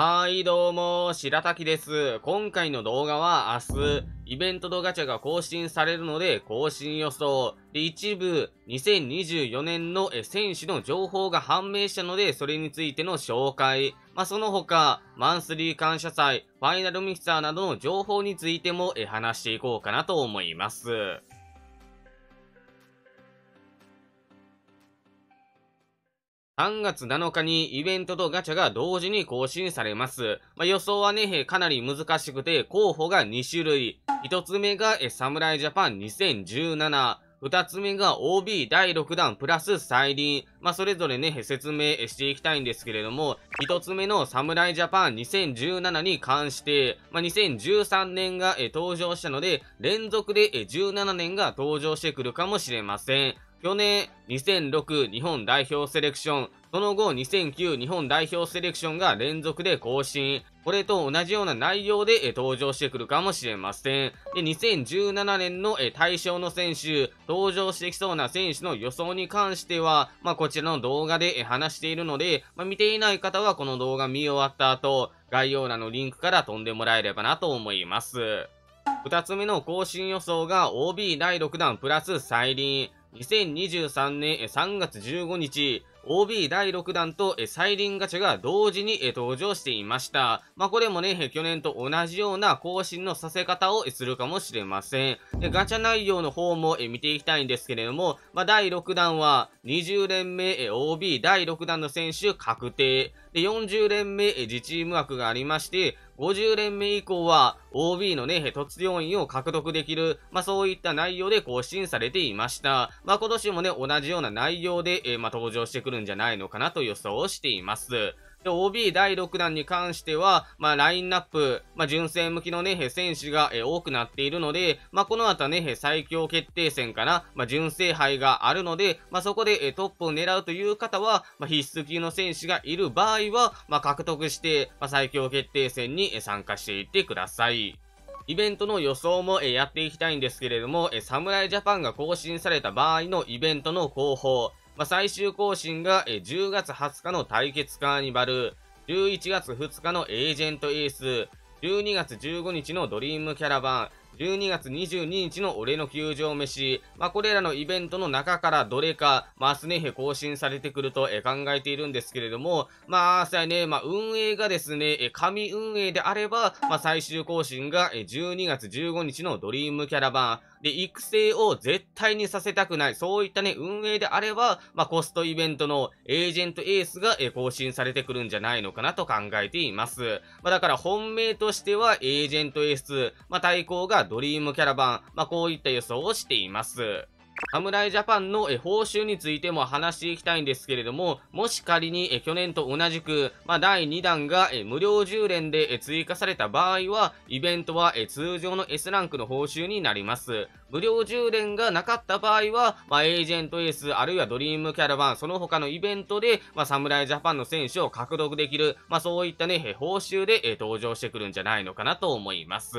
はい、どうも、白滝です。今回の動画は明日、イベント動ガチャが更新されるので、更新予想。で、一部、2024年の選手の情報が判明したので、それについての紹介。まあ、その他、マンスリー感謝祭、ファイナルミキサーなどの情報についても話していこうかなと思います。3月7日にイベントとガチャが同時に更新されます。まあ、予想はね、かなり難しくて、候補が2種類。1つ目が、侍ジャパン2017。2つ目が OB 第6弾プラス再臨。まあ、それぞれね、説明していきたいんですけれども、1つ目の侍ジャパン2017に関して、まあ、2013年が登場したので、連続で17年が登場してくるかもしれません。去年2006日本代表セレクション、その後2009日本代表セレクションが連続で更新。これと同じような内容で登場してくるかもしれません。で、2017年の対象の選手、登場してきそうな選手の予想に関しては、まあ、こちらの動画で話しているので、まあ、見ていない方はこの動画見終わった後、概要欄のリンクから飛んでもらえればなと思います。2つ目の更新予想が OB 第6弾プラス再臨。2023年3月15日、OB 第6弾とサイリンガチャが同時に登場していました。まあ、これもね、去年と同じような更新のさせ方をするかもしれません。でガチャ内容の方も見ていきたいんですけれども、まあ、第6弾は20連目 OB 第6弾の選手確定。で40連目自チーム枠がありまして、50連目以降は OB のね、突要員を獲得できる、まあそういった内容で更新されていました。まあ今年もね、同じような内容で、えー、まあ登場してくるんじゃないのかなと予想しています。で、OB 第6弾に関しては、まあ、ラインナップ、まあ、純正向きのね、選手が多くなっているので、まあ、この後はね、最強決定戦かな、まあ、純正杯があるので、まあ、そこでトップを狙うという方は、まあ、必須級の選手がいる場合は、まあ、獲得して、まあ、最強決定戦に参加していってください。イベントの予想もやっていきたいんですけれども、侍ジャパンが更新された場合のイベントの広報、まあ、最終更新が、え10月20日の対決カーニバル、11月2日のエージェントエース、12月15日のドリームキャラバン、12月22日の俺の球場飯、まあ、これらのイベントの中からどれか、まあ、スネヘ更新されてくると、考えているんですけれども、まあ、さね、まあ、運営がですね、神紙運営であれば、まあ、最終更新が、12月15日のドリームキャラバン、で、育成を絶対にさせたくない、そういったね、運営であれば、まあ、コストイベントのエージェントエースが、更新されてくるんじゃないのかなと考えています。まあ、だから本命としては、エージェントエース、まあ、対抗がドリームキャラバン、まあ、こういった予想をしています。侍ジャパンの報酬についても話していきたいんですけれども、もし仮に去年と同じく、まあ、第2弾が無料10連で追加された場合は、イベントは通常の S ランクの報酬になります。無料10連がなかった場合は、まあ、エージェントエース、あるいはドリームキャラバン、その他のイベントで、まあ、侍ジャパンの選手を獲得できる、まあ、そういったね、報酬で登場してくるんじゃないのかなと思います。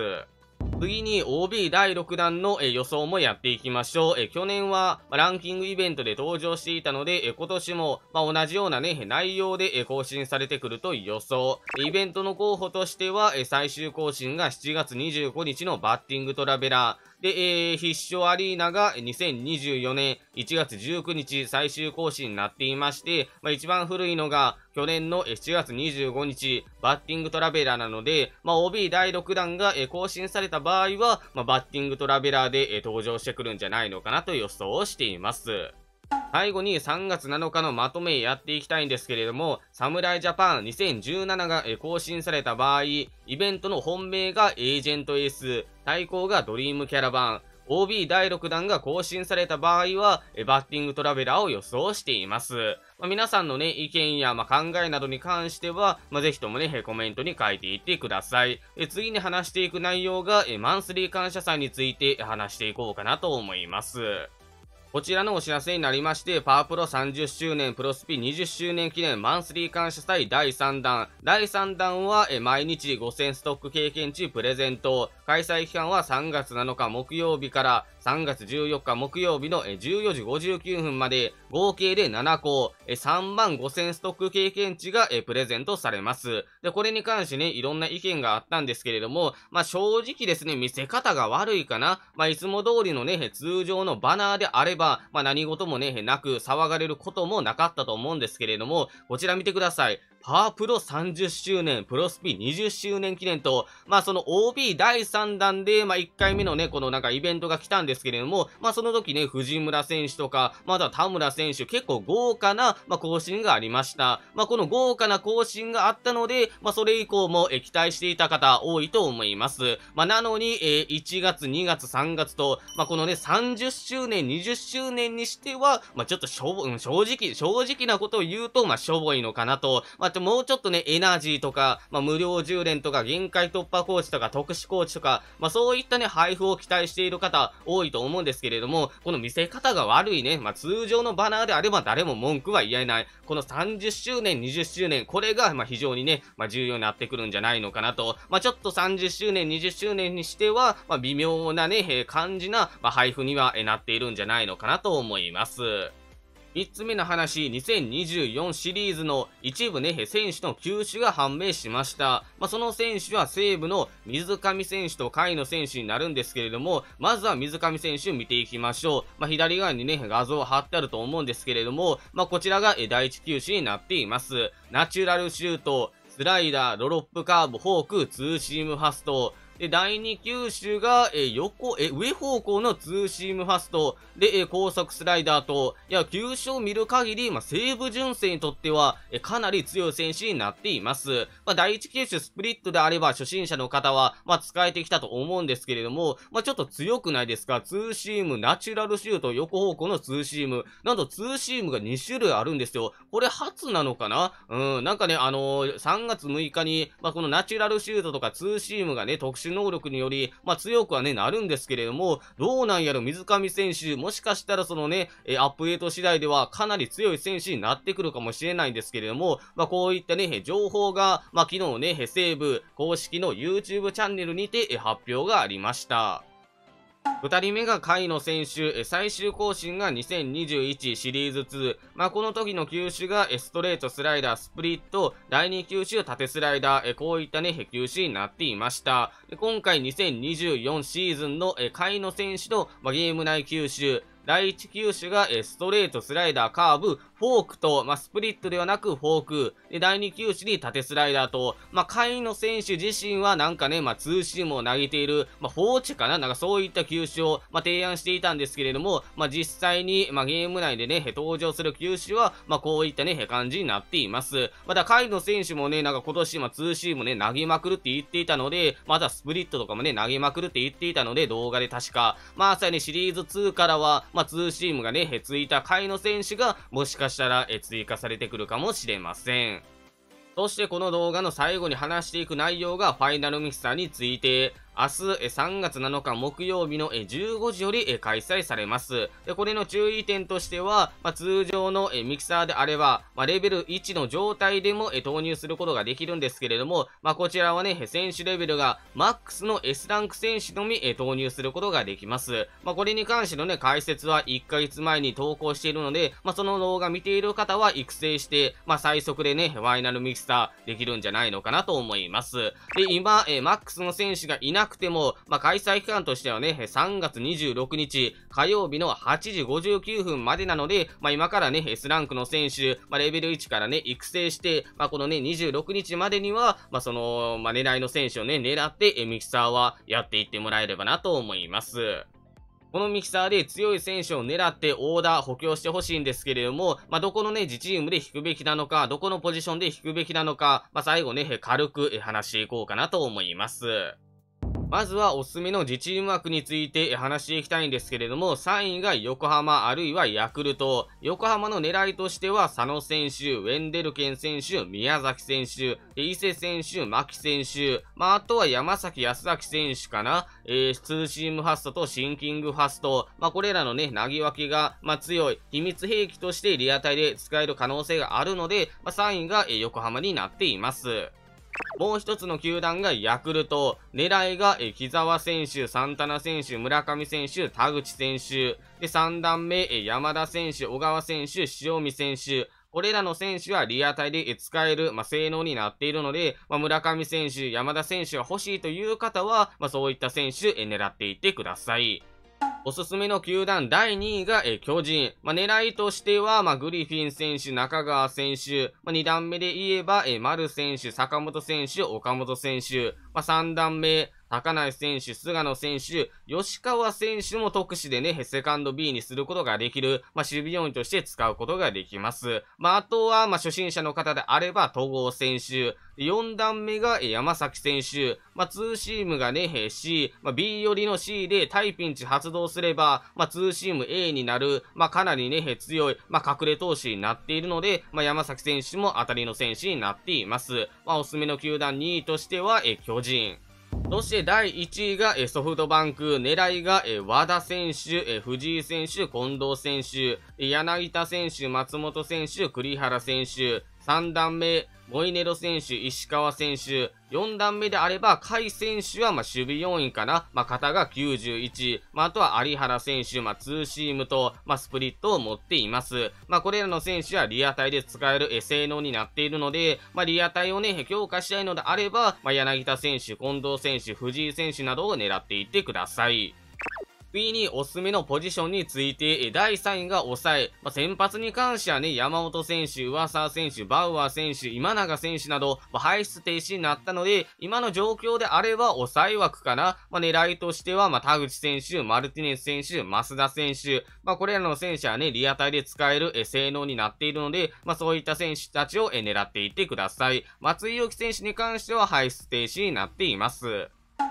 次に OB 第6弾の予想もやっていきましょう。去年はランキングイベントで登場していたので、今年も同じようなね、内容で更新されてくると予想。イベントの候補としては、最終更新が7月25日のバッティングトラベラー、で、えー、必勝アリーナが2024年1月19日最終更新になっていまして、まあ、一番古いのが去年の7月25日、バッティングトラベラーなので、まあ、OB 第6弾が更新された場合は、まあ、バッティングトラベラーで登場してくるんじゃないのかなと予想をしています。最後に3月7日のまとめやっていきたいんですけれども、侍ジャパン2017が更新された場合、イベントの本命がエージェントエース、対抗がドリームキャラバン、OB 第6弾が更新された場合は、バッティングトラベラーを予想しています。まあ、皆さんのね、意見や、まあ、考えなどに関しては、まあ、ぜひともね、コメントに書いていってください。え次に話していく内容がえ、マンスリー感謝祭について話していこうかなと思います。こちらのお知らせになりまして、パワプロ30周年、プロスピ20周年記念、マンスリー感謝祭第3弾。第3弾は、え毎日5000ストック経験値プレゼント。開催期間は3月7日木曜日から、3月14日木曜日の14時59分まで合計で7校3万5000ストック経験値がプレゼントされます。で、これに関してね、いろんな意見があったんですけれども、まあ正直ですね、見せ方が悪いかな。まあいつも通りのね、通常のバナーであれば、まあ何事もね、なく騒がれることもなかったと思うんですけれども、こちら見てください。パワープロ30周年、プロスピ20周年記念と、まあその OB 第3弾で、まあ1回目のね、このなんかイベントが来たんですけれども、まあその時ね、藤村選手とか、まだ田村選手、結構豪華な、まあ、更新がありました。まあこの豪華な更新があったので、まあそれ以降も期待していた方多いと思います。まあなのに、えー、1月、2月、3月と、まあこのね、30周年、20周年にしては、まあちょっとしょ正直、正直なことを言うと、まあしょぼいのかなと、まあともうちょっとね、エナジーとか、まあ、無料充電とか、限界突破コーチとか、特殊コーチとか、まあ、そういったね、配布を期待している方、多いと思うんですけれども、この見せ方が悪いね、まあ、通常のバナーであれば誰も文句は言えない。この30周年、20周年、これが、ま非常にね、ま重要になってくるんじゃないのかなと。まちょっと30周年、20周年にしては、ま微妙なね、感じな、ま配布には、えなっているんじゃないのかなと思います。3つ目の話、2024シリーズの一部ね、選手の球種が判明しました。まあ、その選手は西武の水上選手と甲斐の選手になるんですけれども、まずは水上選手見ていきましょう。まあ、左側にね、画像貼ってあると思うんですけれども、まあ、こちらが第一球種になっています。ナチュラルシュート、スライダー、ドロップカーブ、フォーク、ツーシームファスト、で、第2球種が、え横、え上方向のツーシームファスト、で、え高速スライダーと、いや、球種を見る限り、まあ、西武純正にとっては、えかなり強い選手になっています。まあ、第1球種スプリットであれば、初心者の方は、まあ、使えてきたと思うんですけれども、まあ、ちょっと強くないですかツーシーム、ナチュラルシュート、横方向のツーシーム、なんとツーシームが2種類あるんですよ。これ初なのかなうん、なんかね、あのー、3月6日に、まあ、このナチュラルシュートとかツーシームがね、特殊手能力により、まあ、強くはね、なるんですけれども、どうなんやろ、水上選手、もしかしたらそのね、えアップデート次第ではかなり強い選手になってくるかもしれないんですけれども、まあ、こういったね、情報が、まあ、昨日ね、西武公式の YouTube チャンネルにて発表がありました。2人目が甲斐野選手、最終更新が2021シリーズ2。まあ、この時の球種がストレート、スライダー、スプリット、第2球種、縦スライダー、こういったね、球種になっていました。今回2024シーズンの甲斐野選手のゲーム内球種、第1球種がストレート、スライダー、カーブ、フォークと、まあ、スプリットではなくフォーク、で、第2球種に縦スライダーと、まあ、下位の選手自身はなんかね、まあ、ツーシームを投げている、まあ、フォーチかななんかそういった球種を、まあ、提案していたんですけれども、まあ、実際に、まあ、ゲーム内でね、登場する球種は、まあ、こういったね、感じになっています。また、下位の選手もね、なんか今年、まあ、ツーシームね、投げまくるって言っていたので、またスプリットとかもね、投げまくるって言っていたので、動画で確か、まあ、さにシリーズ2からは、まあ、ツーシームがね、ついた下位の選手が、もしかしたら、え追加されてくるかもしれません。そしてこの動画の最後に話していく内容がファイナルミキサーについて、明日3月7日木曜日の15時より開催されます。でこれの注意点としては、まあ、通常のミキサーであれば、まあ、レベル1の状態でも投入することができるんですけれども、まあ、こちらはね、選手レベルがマックスの S ランク選手のみ投入することができます。まこれに関してのね、解説は1ヶ月前に投稿しているので、まその動画見ている方は育成して、ま最速でね、ファイナルミキサーできるんじゃないのかなと思います。で、今、マックスの選手がいなくても、まあ、開催期間としてはね、3月26日火曜日の8時59分までなので、まあ、今からね、S ランクの選手、まあ、レベル1からね、育成して、まあ、このね、26日までには、まあ、その、まあ、狙いの選手をね、狙って、ミキサーはやっていってもらえればなと思います。このミキサーで強い選手を狙ってオーダー補強してほしいんですけれども、まあ、どこのね、自チームで引くべきなのか、どこのポジションで引くべきなのか、まあ、最後ね、軽く話していこうかなと思います。まずはおすすめの自チーム枠について話していきたいんですけれども、3位が横浜あるいはヤクルト。横浜の狙いとしては佐野選手、ウェンデルケン選手、宮崎選手、伊勢選手、牧選手、まあ、あとは山崎康崎選手かな、えー、ツーシームファストとシンキングファスト、まあ、これらのね、投げ分けが、まあ、強い秘密兵器としてリアタイで使える可能性があるので、まあ、3位が横浜になっています。もう一つの球団がヤクルト、狙いが木澤選手、サンタナ選手、村上選手、田口選手、で、三段目、山田選手、小川選手、塩見選手、これらの選手はリアタイで使える、まあ、性能になっているので、まあ、村上選手、山田選手が欲しいという方は、まあ、そういった選手、狙っていってください。おすすめの球団第2位が、えー、巨人。まあ、狙いとしては、まあ、グリフィン選手、中川選手。まあ、2段目で言えば、えー、丸選手、坂本選手、岡本選手。まあ、3段目、高梨選手、菅野選手、吉川選手も特殊でね、セカンド B にすることができる、まあ、守備要員として使うことができます。まあ、あとは、まあ、初心者の方であれば、戸郷選手、4段目が山崎選手、まあ、シームがね、C、まあ、B 寄りの C でタイピンチ発動すれば、まあ、シーム A になる、まあ、かなりね、強い、まあ、隠れ投手になっているので、まあ、山崎選手も当たりの選手になっています。まあ、おすすめの球団2位としては、え巨人。そして第1位がソフトバンク、狙いが和田選手、藤井選手、近藤選手、柳田選手、松本選手、栗原選手、3段目、モイネロ選手、石川選手、4段目であれば、甲斐選手は、ま守備要員かな。まあ、肩が91。まあ、あとは有原選手、まあ、ツーシームと、まあ、スプリットを持っています。まあ、これらの選手はリアタイで使える性能になっているので、まあ、リアタイをね、強化したいのであれば、まあ、柳田選手、近藤選手、藤井選手などを狙っていってください。B2 おすすめのポジションについて、第3位が抑え、まあ、先発に関してはね、山本選手、上沢選手、バウアー選手、今永選手など、まあ、排出停止になったので、今の状況であれば抑え枠かな。まあ、狙いとしては、まあ、田口選手、マルティネス選手、増田選手、まあ、これらの選手はね、リアタイで使える性能になっているので、まあ、そういった選手たちを狙っていってください。松井裕樹選手に関しては排出停止になっています。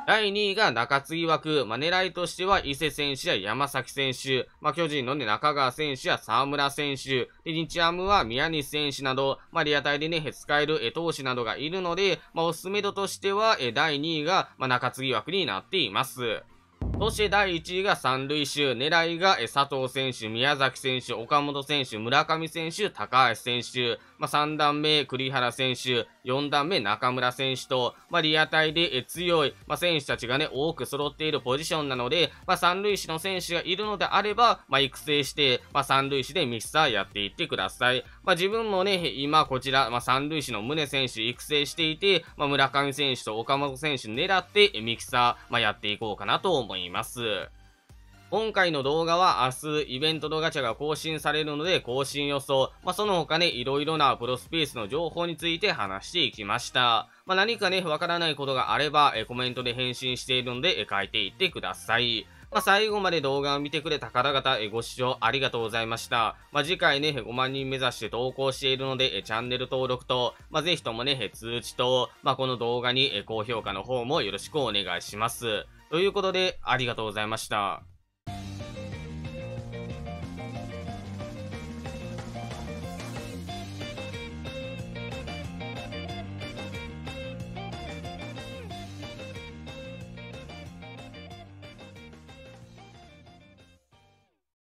第2位が中継ぎ枠。まあ、狙いとしては伊勢選手や山崎選手、まあ、巨人の、ね、中川選手や沢村選手、で日ハムは宮西選手など、まあ、リアタイでね、使えるえ投手などがいるので、まあ、おすすめ度としては、え第2位が、まあ、中継ぎ枠になっています。そして第1位が三塁手、狙いが佐藤選手、宮崎選手、岡本選手、村上選手、高橋選手、まあ、3段目、栗原選手、4段目、中村選手と、まあ、リアタイで強い、まあ、選手たちがね、多く揃っているポジションなので、まあ、三塁手の選手がいるのであれば、まあ、育成して、まあ、三塁手でミスターやっていってください。まあ、自分もね、今こちら、まあ、三塁手の宗選手育成していて、まあ、村上選手と岡本選手狙ってミキサー、まあ、やっていこうかなと思います。今回の動画は明日イベント動画チャが更新されるので更新予想、まあ、その他ね、いろいろなプロスペースの情報について話していきました。まあ、何かね、わからないことがあれば、えコメントで返信しているので、え書いていってください。まあ、最後まで動画を見てくれた方々、えご視聴ありがとうございました。まあ、次回ね、5万人目指して投稿しているので、えチャンネル登録と、まあ、ぜひともね、通知と、まあ、この動画に高評価の方もよろしくお願いします。ということで、ありがとうございました。